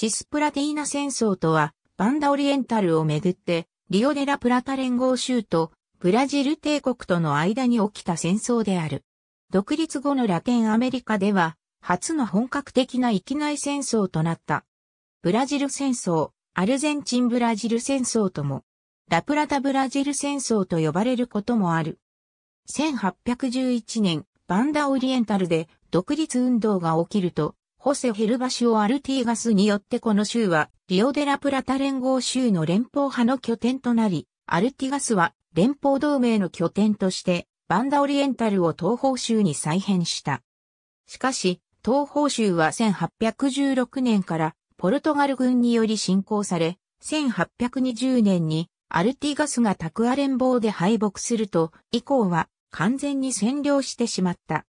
シスプラティーナ戦争とは、バンダオリエンタルをめぐって、リオデラプラタ連合州とブラジル帝国との間に起きた戦争である。独立後のラテンアメリカでは、初の本格的な域内戦争となった。ブラジル戦争、アルゼンチンブラジル戦争とも、ラプラタブラジル戦争と呼ばれることもある。1811年、バンダオリエンタルで独立運動が起きると、ホセ・ヘルバシオ・アルティーガスによってこの州は、リオデラプラタ連合州の連邦派の拠点となり、アルティガスは連邦同盟の拠点として、バンダオリエンタルを東方州に再編した。しかし、東方州は1816年からポルトガル軍により侵攻され、1820年にアルティガスがタクア連邦で敗北すると、以降は完全に占領してしまった。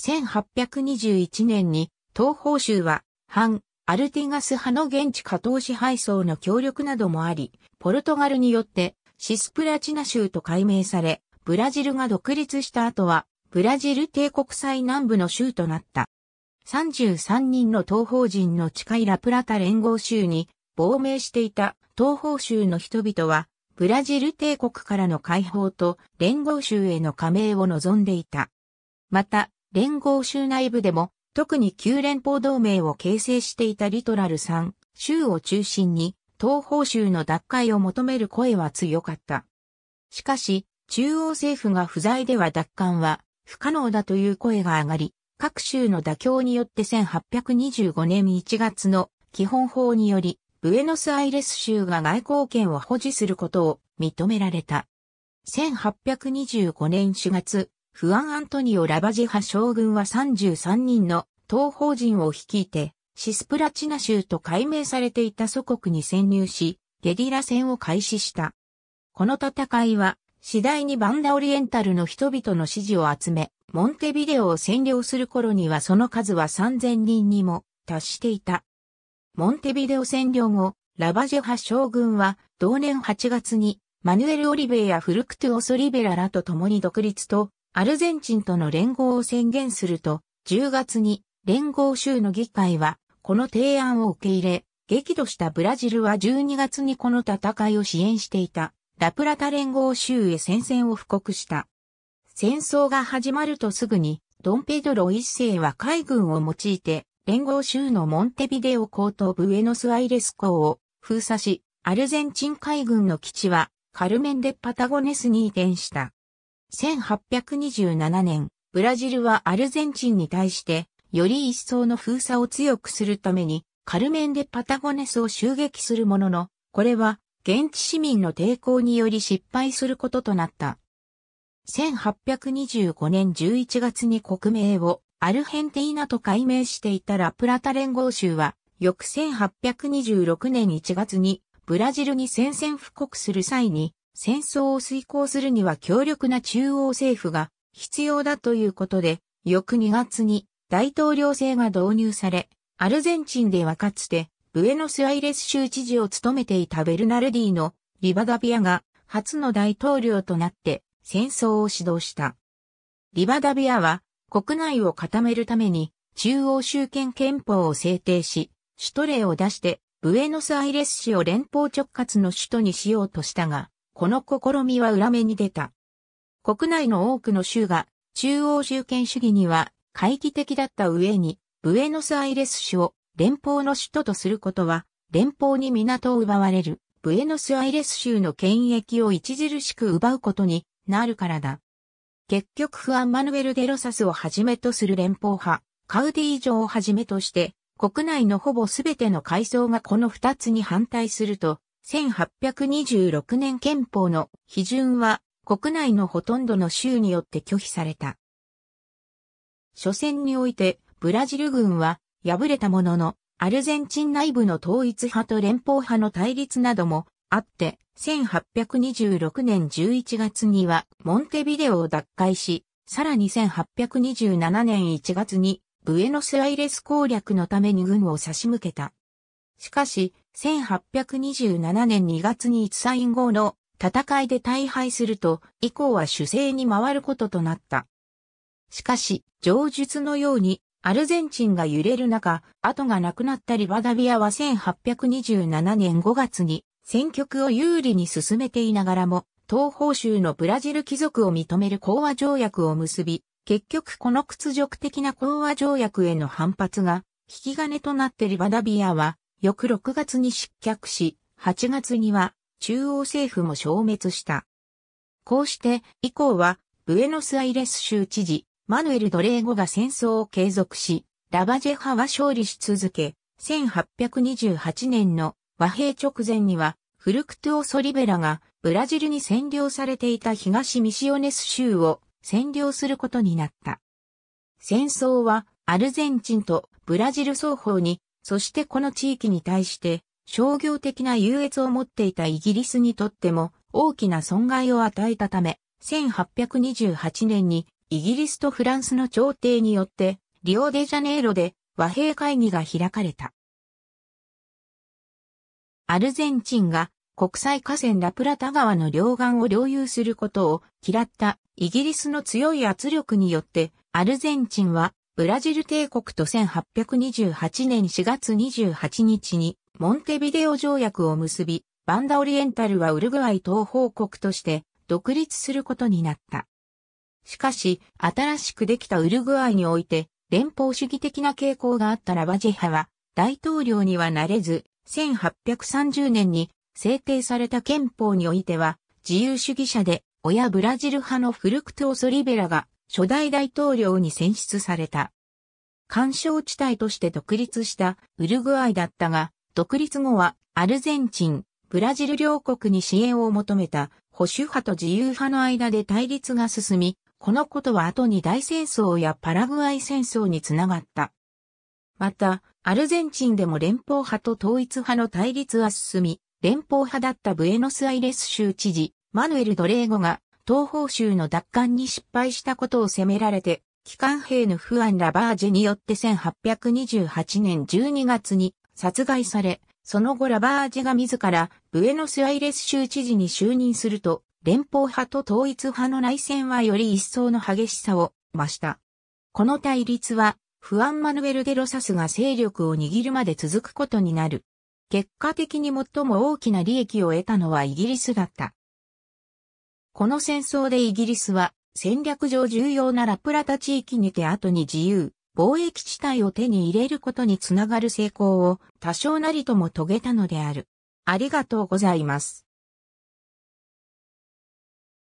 1821年に東方州は、反、アルティガス派の現地下藤支配層の協力などもあり、ポルトガルによってシスプラチナ州と改名され、ブラジルが独立した後は、ブラジル帝国最南部の州となった。33人の東方人の近いラプラタ連合州に亡命していた東方州の人々は、ブラジル帝国からの解放と連合州への加盟を望んでいた。また、連合州内部でも特に旧連邦同盟を形成していたリトラル3州を中心に東方州の奪回を求める声は強かった。しかし、中央政府が不在では奪還は不可能だという声が上がり、各州の妥協によって1825年1月の基本法により、ブエノスアイレス州が外交権を保持することを認められた。1825年4月、フアン・アントニオ・ラバジハ将軍は33人の東方人を率いて、シスプラチナ州と改名されていた祖国に潜入し、ゲリラ戦を開始した。この戦いは、次第にバンダオリエンタルの人々の支持を集め、モンテビデオを占領する頃にはその数は3000人にも達していた。モンテビデオ占領後、ラバジェハ将軍は同年8月にマヌエル・オリベイやフルクトゥオ・ソリベラらと共に独立とアルゼンチンとの連合を宣言すると、10月に連合州の議会は、この提案を受け入れ、激怒したブラジルは12月にこの戦いを支援していた、ラプラタ連合州へ戦線を布告した。戦争が始まるとすぐに、ドンペドロ一世は海軍を用いて、連合州のモンテビデオ高等ブエノスアイレス港を封鎖し、アルゼンチン海軍の基地はカルメン・デ・パタゴネスに移転した。1827年、ブラジルはアルゼンチンに対して、より一層の封鎖を強くするために、カルメンでパタゴネスを襲撃するものの、これは現地市民の抵抗により失敗することとなった。1825年11月に国名をアルヘンティーナと改名していたラプラタ連合州は、翌1826年1月にブラジルに宣戦布告する際に戦争を遂行するには強力な中央政府が必要だということで、翌2月に大統領制が導入され、アルゼンチンではかつて、ブエノスアイレス州知事を務めていたベルナルディのリバダビアが初の大統領となって戦争を指導した。リバダビアは国内を固めるために中央集権憲法を制定し、首都令を出してブエノスアイレス市を連邦直轄の首都にしようとしたが、この試みは裏目に出た。国内の多くの州が中央集権主義には懐疑的だった上に、ブエノスアイレス市を連邦の首都とすることは、連邦に港を奪われる、ブエノスアイレス州の権益を著しく奪うことになるからだ。結局フアン・マヌエル・デロサスをはじめとする連邦派、カウディ城をはじめとして、国内のほぼすべての階層がこの二つに反対すると、1826年憲法の批准は国内のほとんどの州によって拒否された。初戦においてブラジル軍は敗れたもののアルゼンチン内部の統一派と連邦派の対立などもあって1826年11月にはモンテビデオを奪回し、さらに1827年1月にブエノスアイレス攻略のために軍を差し向けた。しかし、1827年2月に一サイン号の戦いで大敗すると、以降は主勢に回ることとなった。しかし、上述のように、アルゼンチンが揺れる中、後がなくなったリバダビアは1827年5月に戦局を有利に進めていながらも、東方州のブラジル貴族を認める講和条約を結び、結局この屈辱的な講和条約への反発が、引き金となってリバダビアは、翌6月に失脚し、8月には中央政府も消滅した。こうして以降はブエノスアイレス州知事マヌエル・ドレーゴが戦争を継続し、ラバジェ派は勝利し続け、1828年の和平直前にはフルクトゥオ・ソリベラがブラジルに占領されていた東ミシオネス州を占領することになった。戦争はアルゼンチンとブラジル双方にそしてこの地域に対して商業的な優越を持っていたイギリスにとっても大きな損害を与えたため、1828年にイギリスとフランスの朝廷によってリオデジャネイロで和平会議が開かれた。アルゼンチンが国際河川ラプラタ川の両岸を領有することを嫌ったイギリスの強い圧力によってアルゼンチンはブラジル帝国と1828年4月28日にモンテビデオ条約を結び、バンダオリエンタルはウルグアイ東方国として独立することになった。しかし、新しくできたウルグアイにおいて、連邦主義的な傾向があったラバジェは、大統領にはなれず、1830年に制定された憲法においては、自由主義者で、親ブラジル派のフルクトオソリベラが初代大統領に選出された。干渉地帯として独立したウルグアイだったが、独立後はアルゼンチン、ブラジル両国に支援を求めた保守派と自由派の間で対立が進み、このことは後に大戦争やパラグアイ戦争につながった。また、アルゼンチンでも連邦派と統一派の対立は進み、連邦派だったブエノスアイレス州知事、マヌエル・ドレーゴが東方州の奪還に失敗したことを責められて、機関兵のフアン・ラバージェによって1828年12月に殺害され、その後ラバージェが自らブエノスアイレス州知事に就任すると、連邦派と統一派の内戦はより一層の激しさを増した。この対立は、フアン・マヌエル・デロサスが勢力を握るまで続くことになる。結果的に最も大きな利益を得たのはイギリスだった。この戦争でイギリスは戦略上重要なラプラタ地域にて後に自由、貿易地帯を手に入れることにつながる成功を多少なりとも遂げたのである。ありがとうございます。